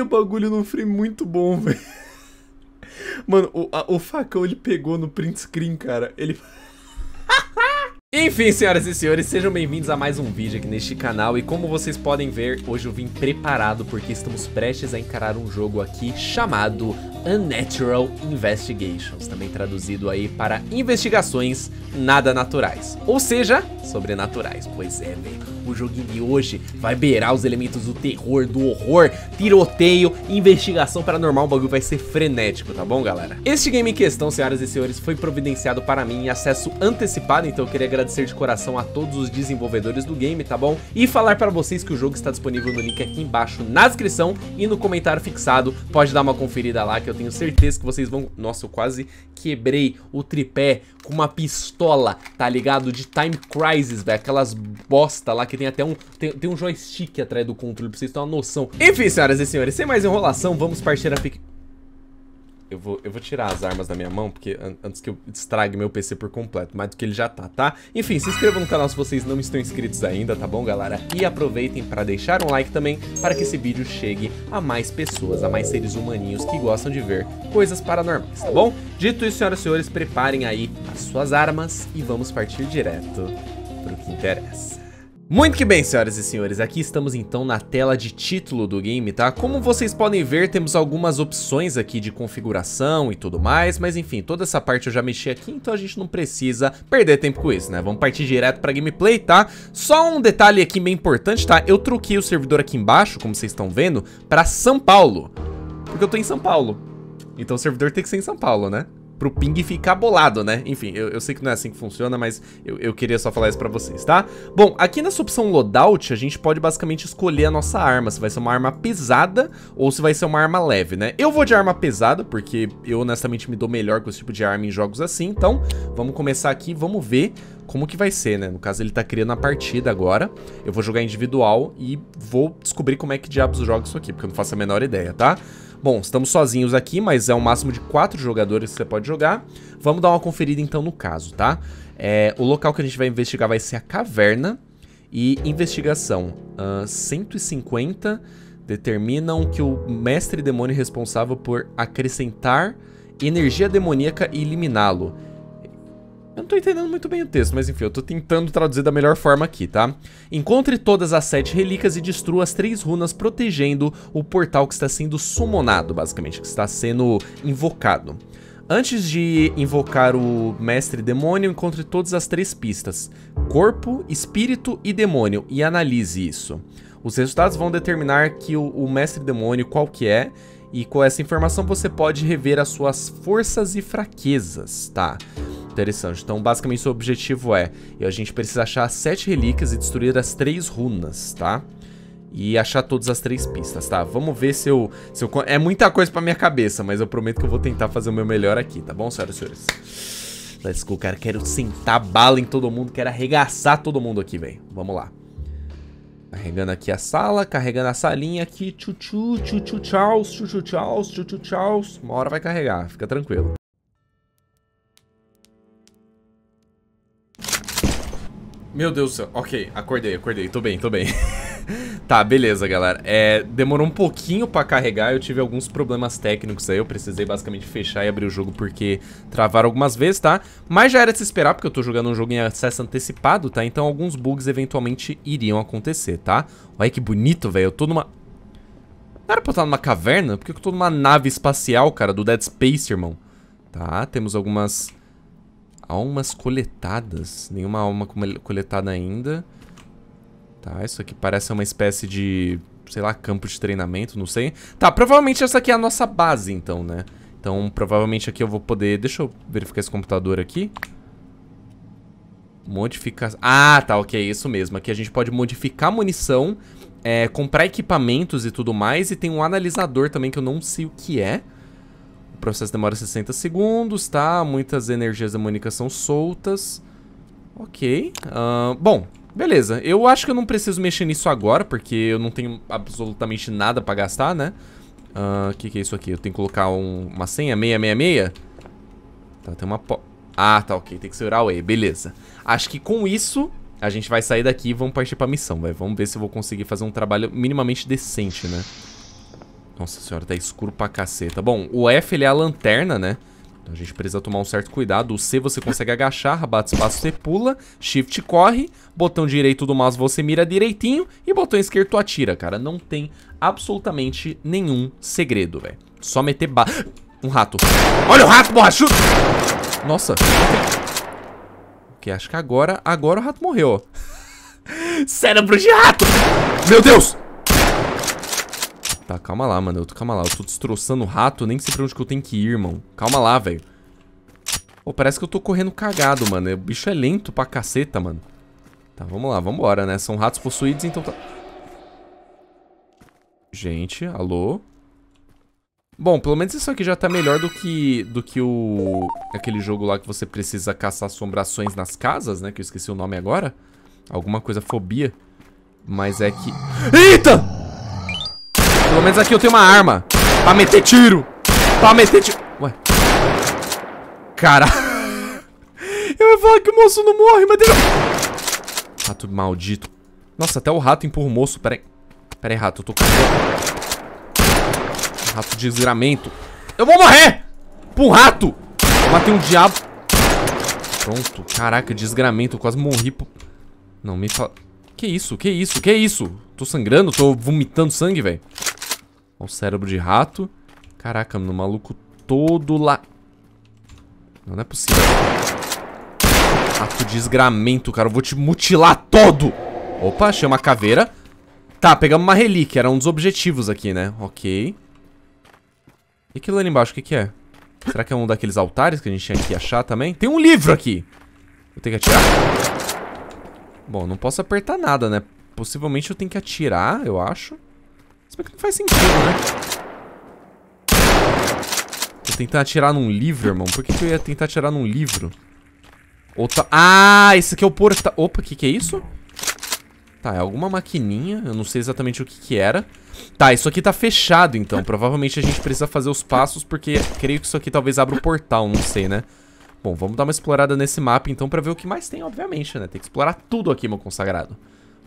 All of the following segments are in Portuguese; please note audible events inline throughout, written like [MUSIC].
o bagulho num frame muito bom, [LAUGHS] velho. Mano, o, a, o facão ele pegou no print screen, cara. Ele... [LAUGHS] Enfim, senhoras e senhores, sejam bem-vindos a mais um vídeo aqui neste canal E como vocês podem ver, hoje eu vim preparado porque estamos prestes a encarar um jogo aqui chamado Unnatural Investigations Também traduzido aí para investigações nada naturais Ou seja, sobrenaturais, pois é, velho o joguinho de hoje vai beirar os elementos do terror, do horror, tiroteio, investigação paranormal, o bagulho vai ser frenético, tá bom, galera? Este game em questão, senhoras e senhores, foi providenciado para mim em acesso antecipado, então eu queria agradecer de coração a todos os desenvolvedores do game, tá bom? E falar para vocês que o jogo está disponível no link aqui embaixo na descrição e no comentário fixado, pode dar uma conferida lá que eu tenho certeza que vocês vão... Nossa, eu quase quebrei o tripé com uma pistola, tá ligado? De Time Crisis, velho. Aquelas bosta lá que tem até um... Tem, tem um joystick atrás do controle, pra vocês terem uma noção. Enfim, senhoras e senhores, sem mais enrolação, vamos partir a... Pique... Eu vou, eu vou tirar as armas da minha mão, porque an antes que eu estrague meu PC por completo, mais do que ele já tá, tá? Enfim, se inscrevam no canal se vocês não estão inscritos ainda, tá bom, galera? E aproveitem para deixar um like também, para que esse vídeo chegue a mais pessoas, a mais seres humaninhos que gostam de ver coisas paranormais, tá bom? Dito isso, senhoras e senhores, preparem aí as suas armas e vamos partir direto pro que interessa. Muito que bem, senhoras e senhores, aqui estamos então na tela de título do game, tá? Como vocês podem ver, temos algumas opções aqui de configuração e tudo mais, mas enfim, toda essa parte eu já mexi aqui, então a gente não precisa perder tempo com isso, né? Vamos partir direto pra gameplay, tá? Só um detalhe aqui bem importante, tá? Eu troquei o servidor aqui embaixo, como vocês estão vendo, pra São Paulo, porque eu tô em São Paulo. Então o servidor tem que ser em São Paulo, né? pro ping ficar bolado, né? Enfim, eu, eu, sei que não é assim que funciona, mas eu, eu, queria só falar isso pra vocês, tá? Bom, aqui nessa opção loadout, a gente pode basicamente escolher a nossa arma, se vai ser uma arma pesada ou se vai ser uma arma leve, né? Eu vou de arma pesada, porque eu honestamente me dou melhor com esse tipo de arma em jogos assim, então vamos começar aqui, vamos ver como que vai ser, né? No caso, ele tá criando a partida agora. Eu vou jogar individual e vou descobrir como é que diabos joga isso aqui, porque eu não faço a menor ideia, tá? Tá? Bom, estamos sozinhos aqui, mas é o um máximo de quatro jogadores que você pode jogar. Vamos dar uma conferida então no caso, tá? É, o local que a gente vai investigar vai ser a caverna e investigação. Uh, 150 determinam que o mestre demônio é responsável por acrescentar energia demoníaca e eliminá-lo. Eu não tô entendendo muito bem o texto, mas enfim, eu tô tentando traduzir da melhor forma aqui, tá? Encontre todas as sete relíquias e destrua as três runas protegendo o portal que está sendo summonado, basicamente, que está sendo invocado. Antes de invocar o mestre demônio, encontre todas as três pistas: corpo, espírito e demônio, e analise isso. Os resultados vão determinar que o, o mestre demônio qual que é, e com essa informação você pode rever as suas forças e fraquezas, tá? interessante. Então, basicamente, o objetivo é... A gente precisa achar sete relíquias e destruir as três runas, tá? E achar todas as três pistas, tá? Vamos ver se eu, se eu... É muita coisa pra minha cabeça, mas eu prometo que eu vou tentar fazer o meu melhor aqui, tá bom, senhoras e senhores? Let's go, cara. Quero sentar bala em todo mundo. Quero arregaçar todo mundo aqui, velho. Vamos lá. Carregando aqui a sala, carregando a salinha aqui. Tchu, tchu, tchu, tchu, tchaus, tchu, tchu, tchaus, tchu, tchu, Uma hora vai carregar, fica tranquilo. Meu Deus do céu. Ok, acordei, acordei. Tô bem, tô bem. [LAUGHS] tá, beleza, galera. É, demorou um pouquinho pra carregar. Eu tive alguns problemas técnicos aí. Eu precisei basicamente fechar e abrir o jogo porque travaram algumas vezes, tá? Mas já era de se esperar, porque eu tô jogando um jogo em acesso antecipado, tá? Então alguns bugs eventualmente iriam acontecer, tá? Olha que bonito, velho. Eu tô numa... Não era pra eu estar numa caverna? Por que eu tô numa nave espacial, cara, do Dead Space, irmão? Tá, temos algumas Almas coletadas. Nenhuma alma coletada ainda. Tá, isso aqui parece uma espécie de, sei lá, campo de treinamento, não sei. Tá, provavelmente essa aqui é a nossa base, então, né? Então, provavelmente aqui eu vou poder... Deixa eu verificar esse computador aqui. Modificação... Ah, tá, ok, isso mesmo. Aqui a gente pode modificar munição, é, comprar equipamentos e tudo mais. E tem um analisador também que eu não sei o que é. O processo demora 60 segundos, tá? Muitas energias demoníacas são soltas. Ok. Uh, bom, beleza. Eu acho que eu não preciso mexer nisso agora, porque eu não tenho absolutamente nada pra gastar, né? O uh, que, que é isso aqui? Eu tenho que colocar um, uma senha? 666? Tá, tem uma... Ah, tá, ok. Tem que segurar o E. Beleza. Acho que com isso, a gente vai sair daqui e vamos partir pra missão, velho. Vamos ver se eu vou conseguir fazer um trabalho minimamente decente, né? Nossa senhora, tá escuro pra caceta. Bom, o F ele é a lanterna, né? Então a gente precisa tomar um certo cuidado. O C você consegue agachar, rabate espaço você pula, shift corre, botão direito do mouse você mira direitinho e botão esquerdo tu atira, cara. Não tem absolutamente nenhum segredo, velho. Só meter ba... Um rato. Olha o rato borrachudo! Nossa. Ok, acho que agora, agora o rato morreu, ó. [LAUGHS] Cérebro de rato! Meu Deus! Tá, calma lá, mano. Eu tô, calma lá. Eu tô destroçando o rato. Nem sei pra onde que eu tenho que ir, irmão. Calma lá, velho. Pô, parece que eu tô correndo cagado, mano. O bicho é lento pra caceta, mano. Tá, vamos lá. Vambora, né? São ratos possuídos, então tá... Gente, alô? Bom, pelo menos isso aqui já tá melhor do que do que o aquele jogo lá que você precisa caçar assombrações nas casas, né? Que eu esqueci o nome agora. Alguma coisa fobia. Mas é que... Eita! menos aqui eu tenho uma arma. Pra meter tiro. Pra meter tiro. Ué. Cara. [LAUGHS] Eu ia falar que o moço não morre, mas deixa... Rato maldito. Nossa, até o rato empurra o moço. Pera aí. Pera aí, rato. Eu tô com... Rato de desgramento. Eu vou morrer! Por um rato! Eu matei um diabo. Pronto. Caraca, desgramento. Eu quase morri. Pro... Não, me fala... Que isso? Que isso? Que isso? Tô sangrando? Tô vomitando sangue, velho. Um cérebro de rato. Caraca, mano, o maluco todo lá... Não, não é possível. Ato de esgramento, cara. Eu vou te mutilar todo! Opa, achei uma caveira. Tá, pegamos uma relíquia. Era um dos objetivos aqui, né? Ok. E aquilo ali embaixo, o que que é? Será que é um daqueles altares que a gente tinha que achar também? Tem um livro aqui! Eu tenho que atirar? Bom, não posso apertar nada, né? Possivelmente eu tenho que atirar, eu acho. Se bem que não faz sentido, né? Vou tentar atirar num livro, irmão. Por que, que eu ia tentar atirar num livro? Outra... Tá- ah, esse aqui é o porta... Opa, o que que é isso? Tá, é alguma maquininha. Eu não sei exatamente o que que era. Tá, isso aqui tá fechado, então. Provavelmente a gente precisa fazer os passos, porque creio que isso aqui talvez abra o portal, não sei, né? Bom, vamos dar uma explorada nesse mapa, então, pra ver o que mais tem, obviamente, né? Tem que explorar tudo aqui, meu consagrado.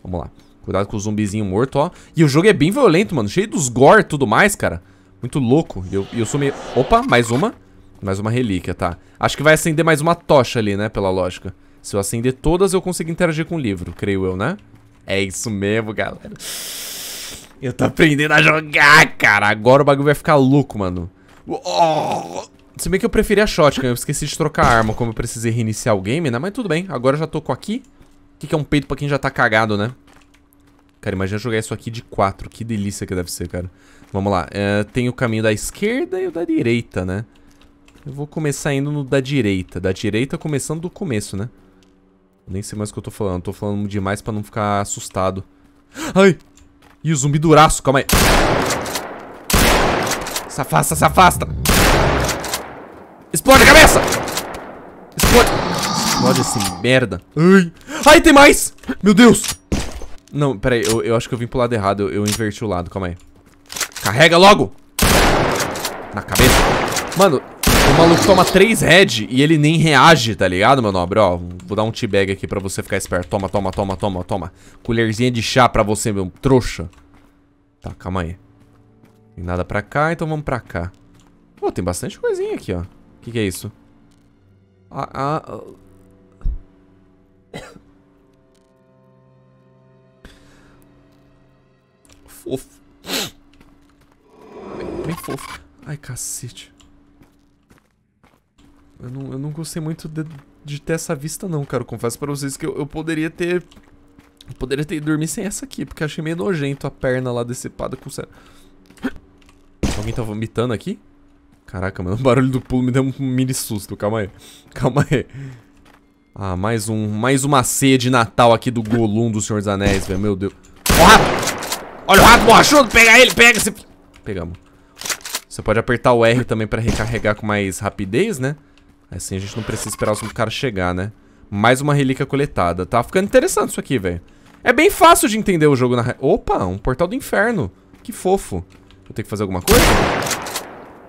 Vamos lá. Cuidado com o zumbizinho morto, ó. E o jogo é bem violento, mano. Cheio dos gore e tudo mais, cara. Muito louco. E eu, eu sou meio... Opa, mais uma. Mais uma relíquia, tá. Acho que vai acender mais uma tocha ali, né? Pela lógica. Se eu acender todas, eu consigo interagir com o livro, creio eu, né? É isso mesmo, galera. Eu tô aprendendo a jogar, cara. Agora o bagulho vai ficar louco, mano. Oh! Se bem que eu preferi a shotgun. Eu esqueci de trocar a arma, como eu precisei reiniciar o game, né? Mas tudo bem. Agora eu já tô com aqui. O que, que é um peito pra quem já tá cagado, né? Cara, imagina jogar isso aqui de 4. Que delícia que deve ser, cara. Vamos lá. É, tem o caminho da esquerda e o da direita, né? Eu vou começar indo no da direita. Da direita começando do começo, né? Nem sei mais o que eu tô falando. Eu tô falando demais pra não ficar assustado. Ai! E o zumbi duraço, calma aí. Se afasta, se afasta! Explode a cabeça! Explode! Explode esse merda. Ai! Ai, tem mais! Meu Deus! Não, peraí, eu, eu acho que eu vim pro lado errado. Eu, eu inverti o lado, calma aí. Carrega logo! Na cabeça. Mano, o maluco toma três head e ele nem reage, tá ligado, meu nobre? Ó, vou dar um teabag aqui pra você ficar esperto. Toma, toma, toma, toma, toma. Colherzinha de chá pra você, meu trouxa. Tá, calma aí. Tem nada pra cá, então vamos pra cá. Pô, tem bastante coisinha aqui, ó. O que, que é isso? Ah, ah... fofo. Bem, bem fofo. Ai, cacete. Eu não, eu não gostei muito de, de ter essa vista não, cara. Eu confesso pra vocês que eu, eu poderia ter... Eu poderia ter dormido sem essa aqui, porque achei meio nojento a perna lá decepada com... Alguém tá vomitando aqui? Caraca, mano, o barulho do pulo me deu um mini susto. Calma aí. Calma aí. Ah, mais um... Mais uma ceia de Natal aqui do Golum do Senhor dos Anéis, velho. Meu Deus. Ah! Olha o rato borrachudo, pega ele, pega esse... Pegamos. Você pode apertar o R também pra recarregar com mais rapidez, né? Assim a gente não precisa esperar os caras chegar, né? Mais uma relíquia coletada. Tá ficando interessante isso aqui, velho. É bem fácil de entender o jogo na... Opa, um portal do inferno. Que fofo. Vou ter que fazer alguma coisa?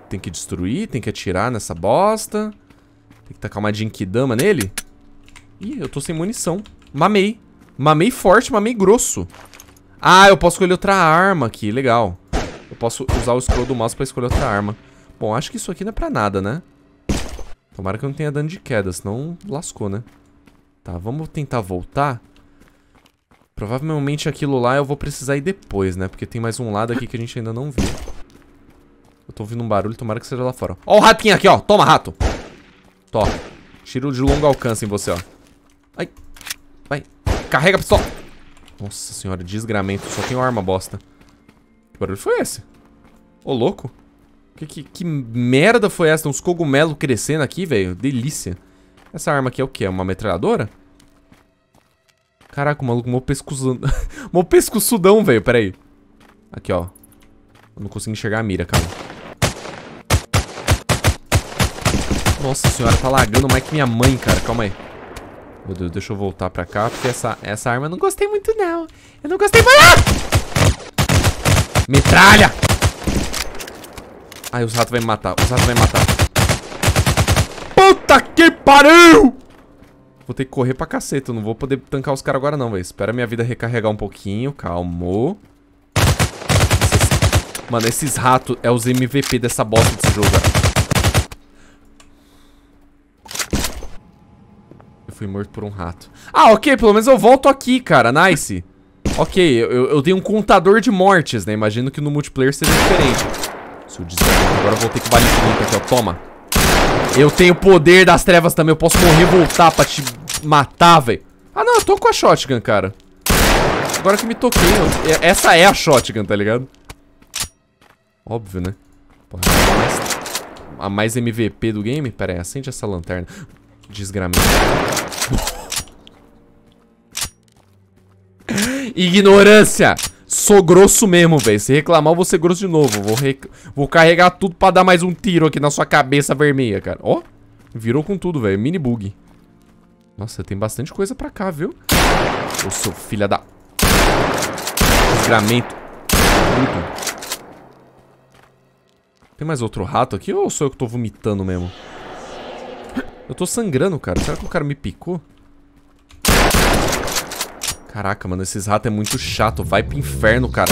Tem que destruir, tem que atirar nessa bosta. Tem que tacar uma Jinkidama nele. Ih, eu tô sem munição. Mamei. Mamei forte, mamei grosso. Ah, eu posso escolher outra arma aqui, legal. Eu posso usar o scroll do mouse pra escolher outra arma. Bom, acho que isso aqui não é pra nada, né? Tomara que eu não tenha dano de queda, senão lascou, né? Tá, vamos tentar voltar. Provavelmente aquilo lá eu vou precisar ir depois, né? Porque tem mais um lado aqui que a gente ainda não viu. Eu tô ouvindo um barulho, tomara que seja lá fora. Ó o ratinho aqui, ó. Toma, rato. Toma. Tiro de longo alcance em você, ó. Ai. Vai. Carrega a pistola. Nossa senhora, desgramento. Só tem uma arma bosta. Que barulho foi esse? Ô, louco. Que, que, que, merda foi essa? Tem uns cogumelos crescendo aqui, velho. Delícia. Essa arma aqui é o quê? É uma metralhadora? Caraca, o maluco, meu pescoçudão. pescoçudão, velho. Pera aí. Aqui, ó. Eu não consigo enxergar a mira, calma. Nossa senhora, tá lagando mais que minha mãe, cara. Calma aí. Meu Deus, deixa eu voltar pra cá, porque essa, essa arma eu não gostei muito, não. Eu não gostei muito, ah! Metralha! Ai, os ratos vão me matar, os ratos vão me matar. Puta que pariu! Vou ter que correr pra caceta, eu não vou poder tancar os caras agora não, velho. Espera minha vida recarregar um pouquinho, calmo. Mano, esses ratos é os MVP dessa bosta desse jogo, velho. Fui morto por um rato. Ah, ok, pelo menos eu volto aqui, cara. Nice. [LAUGHS] Ok, eu, eu dei um contador de mortes, né? Imagino que no multiplayer seja diferente. Seu desgraçado. Agora eu ter que bater limpa aqui, ó. Toma. Eu tenho poder das trevas também. Eu posso morrer e voltar pra te matar, velho. Ah, não. Eu tô com a shotgun, cara. Agora que me toquei. Eu... É, essa é a shotgun, tá ligado? Óbvio, né? Porra, é a mais, a mais MVP do game? Pera aí, acende essa lanterna. Desgramado. Ignorância! Sou grosso mesmo, velho. Se reclamar, eu vou ser grosso de novo. Vou, rec... vou carregar tudo pra dar mais um tiro aqui na sua cabeça vermelha, cara. Ó, oh, virou com tudo, velho. Mini bug. Nossa, tem bastante coisa pra cá, viu? Ô, seu filha da... Desgramento. Tudo. Tem mais outro rato aqui ou sou eu que tô vomitando mesmo? Eu tô sangrando, cara. Será que o cara me picou? Caraca, mano, esses ratos é muito chato. Vai pro inferno, cara.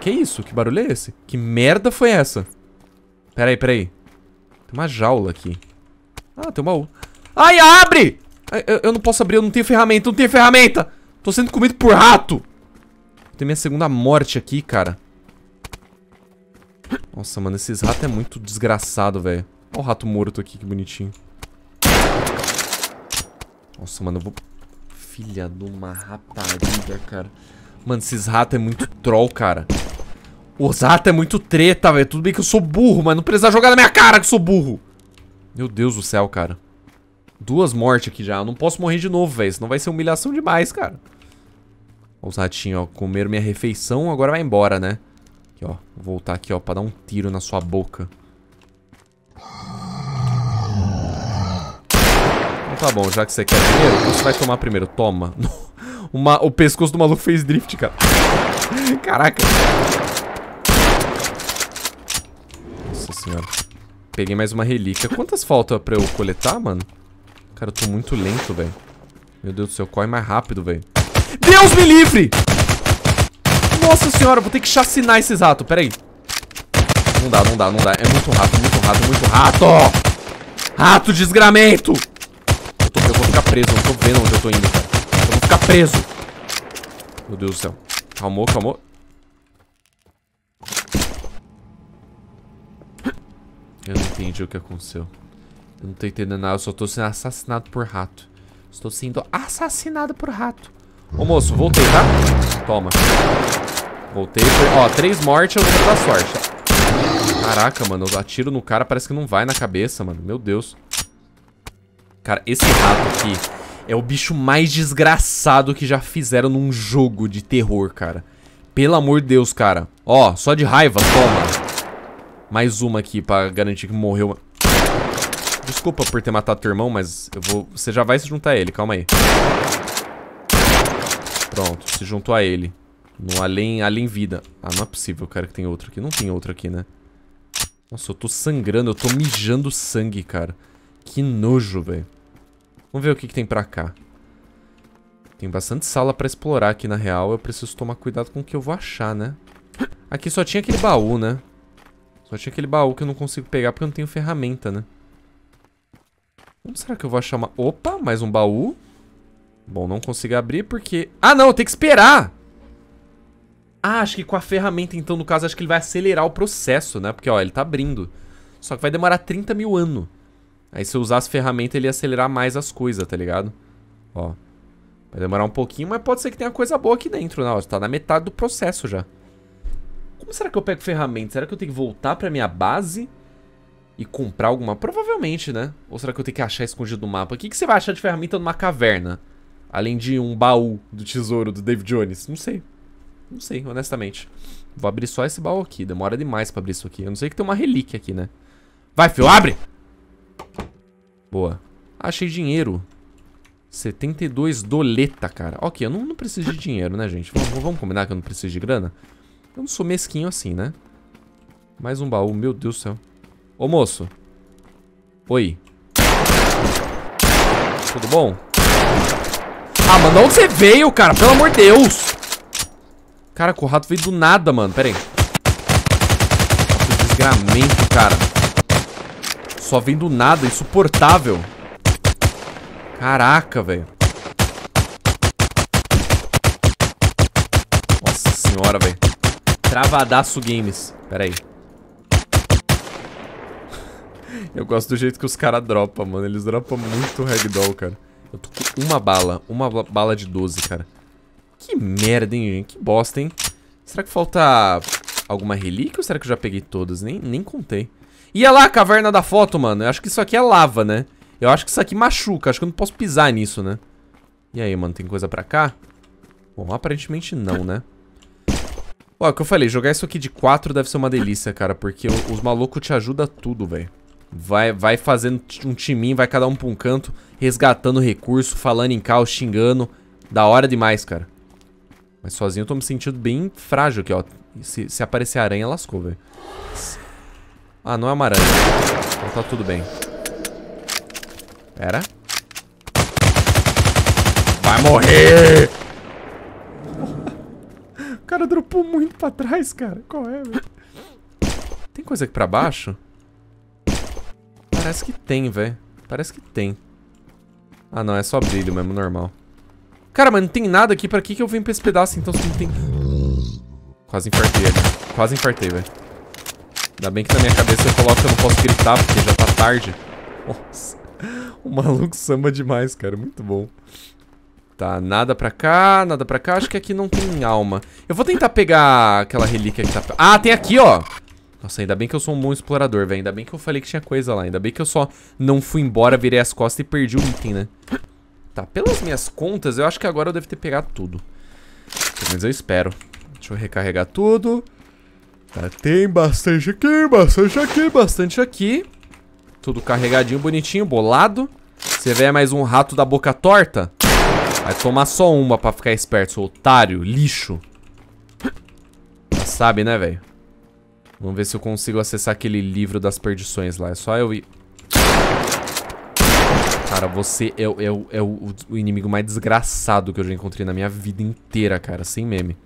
Que isso? Que barulho é esse? Que merda foi essa? Peraí, peraí. Tem uma jaula aqui. Ah, tem um baú. Ai, abre! eu, eu, não posso abrir, eu não tenho ferramenta, eu não tenho ferramenta! Tô sendo comido por rato! Tem minha segunda morte aqui, cara. Nossa, mano, esses ratos é muito desgraçado, velho. Olha o rato morto aqui, que bonitinho. Nossa, mano, eu vou... Filha de uma rapariga, cara. Mano, esses ratos é muito troll, cara. Os ratos é muito treta, velho. Tudo bem que eu sou burro, mas não precisa jogar na minha cara que eu sou burro. Meu Deus do céu, cara. Duas mortes aqui já. Eu não posso morrer de novo, velho. Senão vai ser humilhação demais, cara. Olha os ratinhos, ó. Comeram minha refeição, agora vai embora, né? Aqui, ó. Vou voltar aqui, ó, pra dar um tiro na sua boca. tá bom, já que você quer primeiro, você vai tomar primeiro. Toma. [LAUGHS] Uma, o pescoço do maluco fez drift, cara. [LAUGHS] Caraca. Nossa senhora. Peguei mais uma relíquia. Quantas faltam pra eu coletar, mano? Cara, eu tô muito lento, velho. Meu Deus do céu, corre mais rápido, velho. Deus me livre! Nossa senhora, eu vou ter que chacinar esses ratos. Pera aí. Não dá, não dá, não dá. É muito rato, muito rato, muito rato! Rato desgramento! vou ficar preso. não tô vendo onde eu tô indo, cara. Eu vou ficar preso. Meu Deus do céu. Calmou, calmou. Eu não entendi o que aconteceu. Eu não tô entendendo nada. Eu só tô sendo assassinado por rato. Estou sendo assassinado por rato. Ô, moço, voltei, tá? Toma. Voltei. Ó, três mortes eu vou dar sorte. Caraca, mano. Eu atiro no cara, parece que não vai na cabeça, mano. Meu Deus. Cara, esse rato aqui é o bicho mais desgraçado que já fizeram num jogo de terror, cara. Pelo amor de Deus, cara. Ó, só de raiva, toma. Mais uma aqui pra garantir que morreu. Desculpa por ter matado teu irmão, mas eu vou... Você já vai se juntar a ele, calma aí. Pronto, se juntou a ele. No além, além vida. Ah, não é possível, cara, que tem outro aqui. Não tem outro aqui, né? Nossa, eu tô sangrando, eu tô mijando sangue, cara. Que nojo, velho. Vamos ver o que, que tem pra cá. Tem bastante sala pra explorar aqui, na real. Eu preciso tomar cuidado com o que eu vou achar, né? Aqui só tinha aquele baú, né? Só tinha aquele baú que eu não consigo pegar porque eu não tenho ferramenta, né? Como será que eu vou achar uma... Opa, mais um baú. Bom, não consigo abrir porque... Ah, não, tem que esperar! Ah, acho que com a ferramenta, então, no caso, acho que ele vai acelerar o processo, né? Porque, ó, ele tá abrindo. Só que vai demorar 30 mil anos. Aí se eu usasse ferramenta, ele ia acelerar mais as coisas, tá ligado? Ó. Vai demorar um pouquinho, mas pode ser que tenha coisa boa aqui dentro, não. Né? Tá na metade do processo já. Como será que eu pego ferramenta? Será que eu tenho que voltar pra minha base e comprar alguma? Provavelmente, né? Ou será que eu tenho que achar escondido no mapa? O que, que você vai achar de ferramenta numa caverna? Além de um baú do tesouro do David Jones? Não sei. Não sei, honestamente. Vou abrir só esse baú aqui. Demora demais pra abrir isso aqui. Eu não sei que tem uma relíquia aqui, né? Vai, filho, abre! Boa. Achei dinheiro. 72 doleta, cara. Ok, eu não, não preciso de dinheiro, né, gente? Vamos, vamos, combinar que eu não preciso de grana? Eu não sou mesquinho assim, né? Mais um baú, meu Deus do céu. Ô, moço. Oi. Tudo bom? Ah, mano, onde você veio, cara? Pelo amor de Deus! cara o rato veio do nada, mano. Pera aí. Desgramento, cara só vem do nada, insuportável. Caraca, velho. Nossa senhora, velho. Travadaço Games. Pera aí. [LAUGHS] Eu gosto do jeito que os caras dropam, mano. Eles dropam muito ragdoll, cara. Eu tô com uma bala. Uma bala de 12, cara. Que merda, hein, gente? Que bosta, hein? Será que falta alguma relíquia ou será que eu já peguei todas? Nem, nem contei. E é lá a caverna da foto, mano. Eu acho que isso aqui é lava, né? Eu acho que isso aqui machuca. Acho que eu não posso pisar nisso, né? E aí, mano, tem coisa pra cá? Bom, aparentemente não, né? Ó, é o que eu falei, jogar isso aqui de quatro deve ser uma delícia, cara, porque os malucos te ajudam tudo, velho. Vai, vai fazendo um timinho, vai cada um pra um canto, resgatando recurso, falando em caos, xingando. Da hora demais, cara. Mas sozinho eu tô me sentindo bem frágil aqui, ó. Se, se aparecer aranha, lascou, velho. Ah, não é uma aranha. Então tá tudo bem. Pera. Vai morrer! o cara dropou muito pra trás, cara. Qual é, velho? Tem coisa aqui pra baixo? Parece que tem, velho. Parece que tem. Ah, não. É só brilho mesmo, normal. Cara, mas não tem nada aqui. Pra que, que eu vim pra esse pedaço, então? Se não tem... Quase infartei, velho. Quase infartei, velho. Ainda bem que na minha cabeça eu coloco que eu não posso gritar, porque já tá tarde. Nossa. [LAUGHS] O maluco samba demais, cara. Muito bom. Tá, nada pra cá, nada pra cá. Acho que aqui não tem alma. Eu vou tentar pegar aquela relíquia que tá... Ah, tem aqui, ó! Nossa, ainda bem que eu sou um bom explorador, velho. Ainda bem que eu falei que tinha coisa lá. Ainda bem que eu só não fui embora, virei as costas e perdi o item, né? Tá, pelas minhas contas, eu acho que agora eu devo ter pegado tudo. Pelo menos eu espero. Deixa eu recarregar tudo. Tá, tem bastante aqui, bastante aqui, bastante aqui. Tudo carregadinho, bonitinho, bolado. Você vê mais um rato da boca torta? Vai tomar só uma pra ficar esperto, seu otário, lixo. Já sabe, né, velho? Vamos ver se eu consigo acessar aquele livro das perdições lá. É só eu ir... Cara, você é, é, é, é o, o inimigo mais desgraçado que eu já encontrei na minha vida inteira, cara. Sem meme.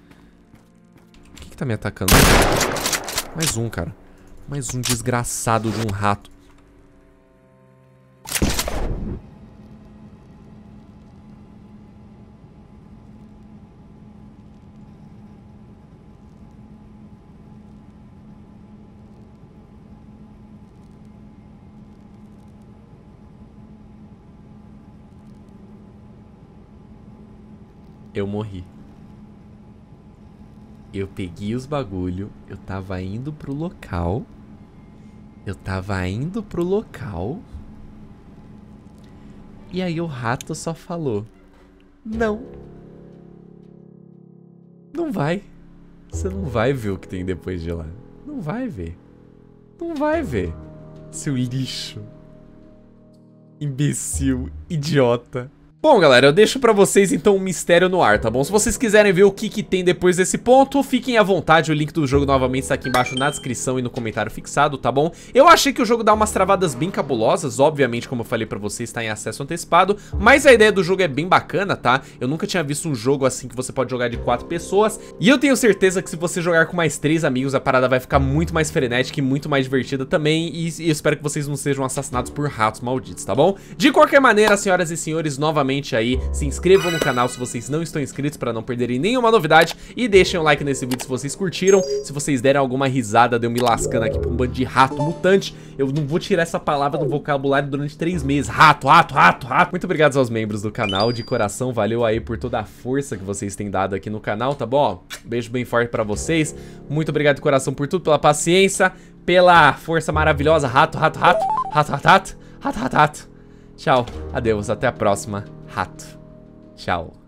O que, que tá me atacando? Mais um, cara. Mais um desgraçado de um rato. Eu morri. Eu peguei os bagulho, eu tava indo pro local. Eu tava indo pro local. E aí o rato só falou: Não. Não vai. Você não vai ver o que tem depois de lá. Não vai ver. Não vai ver. Seu lixo. Imbecil, idiota. Bom, galera, eu deixo pra vocês então um mistério no ar, tá bom? Se vocês quiserem ver o que, que tem depois desse ponto, fiquem à vontade, o link do jogo novamente está aqui embaixo na descrição e no comentário fixado, tá bom? Eu achei que o jogo dá umas travadas bem cabulosas, obviamente, como eu falei pra vocês, está em acesso antecipado, mas a ideia do jogo é bem bacana, tá? Eu nunca tinha visto um jogo assim que você pode jogar de quatro pessoas, e eu tenho certeza que se você jogar com mais três amigos, a parada vai ficar muito mais frenética e muito mais divertida também, e, e eu espero que vocês não sejam assassinados por ratos malditos, tá bom? De qualquer maneira, senhoras e senhores, novamente, aí. Se inscrevam no canal se vocês não estão inscritos para não perderem nenhuma novidade. E deixem um like nesse vídeo se vocês curtiram. Se vocês deram alguma risada de eu me lascando aqui pra um bando de rato mutante, eu não vou tirar essa palavra do vocabulário durante três meses. Rato, rato, rato, rato. Muito obrigado aos membros do canal. De coração, valeu aí por toda a força que vocês têm dado aqui no canal, tá bom? Beijo bem forte pra vocês. Muito obrigado de coração por tudo, pela paciência, pela força maravilhosa. Rato, rato, rato, rato, rato, rato, rato, rato. rato. Tchau, adeus, até a próxima. hat. Ciao.